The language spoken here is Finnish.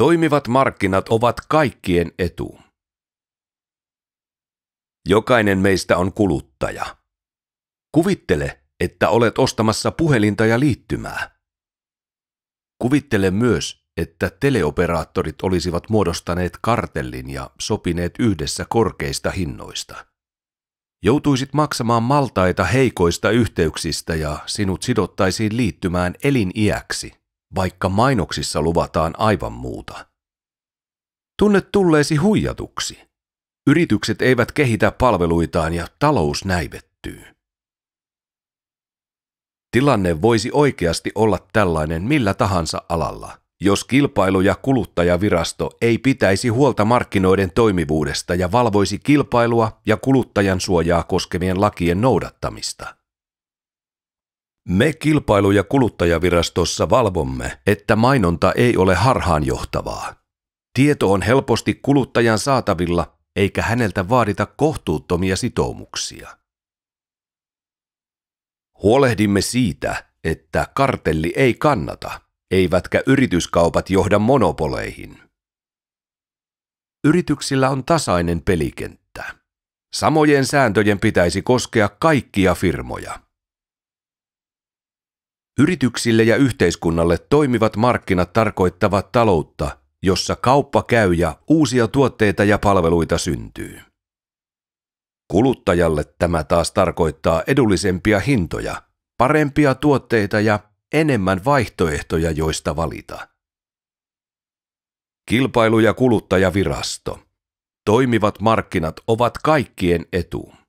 Toimivat markkinat ovat kaikkien etu. Jokainen meistä on kuluttaja. Kuvittele, että olet ostamassa puhelinta ja liittymää. Kuvittele myös, että teleoperaattorit olisivat muodostaneet kartellin ja sopineet yhdessä korkeista hinnoista. Joutuisit maksamaan maltaita heikoista yhteyksistä ja sinut sidottaisiin liittymään eliniäksi – vaikka mainoksissa luvataan aivan muuta. Tunne tulleesi huijatuksi. Yritykset eivät kehitä palveluitaan ja talous näivettyy. Tilanne voisi oikeasti olla tällainen millä tahansa alalla, jos kilpailu- ja kuluttajavirasto ei pitäisi huolta markkinoiden toimivuudesta ja valvoisi kilpailua ja kuluttajan suojaa koskevien lakien noudattamista. Me kilpailu- ja kuluttajavirastossa valvomme, että mainonta ei ole harhaanjohtavaa. Tieto on helposti kuluttajan saatavilla, eikä häneltä vaadita kohtuuttomia sitoumuksia. Huolehdimme siitä, että kartelli ei kannata, eivätkä yrityskaupat johda monopoleihin. Yrityksillä on tasainen pelikenttä. Samojen sääntöjen pitäisi koskea kaikkia firmoja. Yrityksille ja yhteiskunnalle toimivat markkinat tarkoittavat taloutta, jossa kauppa käy ja uusia tuotteita ja palveluita syntyy. Kuluttajalle tämä taas tarkoittaa edullisempia hintoja, parempia tuotteita ja enemmän vaihtoehtoja, joista valita. Kilpailu- ja kuluttajavirasto. Toimivat markkinat ovat kaikkien etu.